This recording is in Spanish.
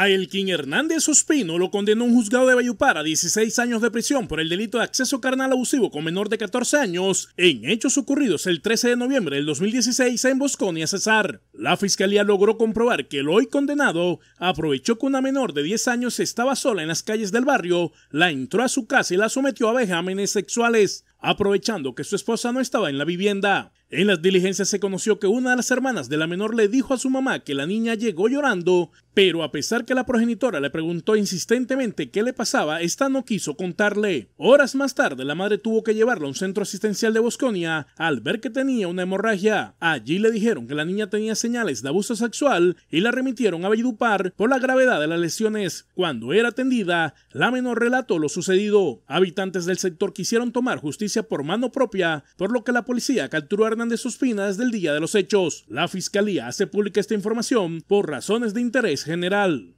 A Elkin Hernández Ospino lo condenó un juzgado de Bayupar a 16 años de prisión por el delito de acceso carnal abusivo con menor de 14 años en hechos ocurridos el 13 de noviembre del 2016 en Bosconia, Cesar. La fiscalía logró comprobar que el hoy condenado aprovechó que una menor de 10 años estaba sola en las calles del barrio, la entró a su casa y la sometió a vejámenes sexuales aprovechando que su esposa no estaba en la vivienda. En las diligencias se conoció que una de las hermanas de la menor le dijo a su mamá que la niña llegó llorando, pero a pesar que la progenitora le preguntó insistentemente qué le pasaba, esta no quiso contarle. Horas más tarde, la madre tuvo que llevarla a un centro asistencial de Bosconia al ver que tenía una hemorragia. Allí le dijeron que la niña tenía señales de abuso sexual y la remitieron a vidupar por la gravedad de las lesiones. Cuando era atendida, la menor relató lo sucedido. Habitantes del sector quisieron tomar justicia por mano propia, por lo que la policía capturó a de sus finas del día de los hechos. La Fiscalía hace pública esta información por razones de interés general.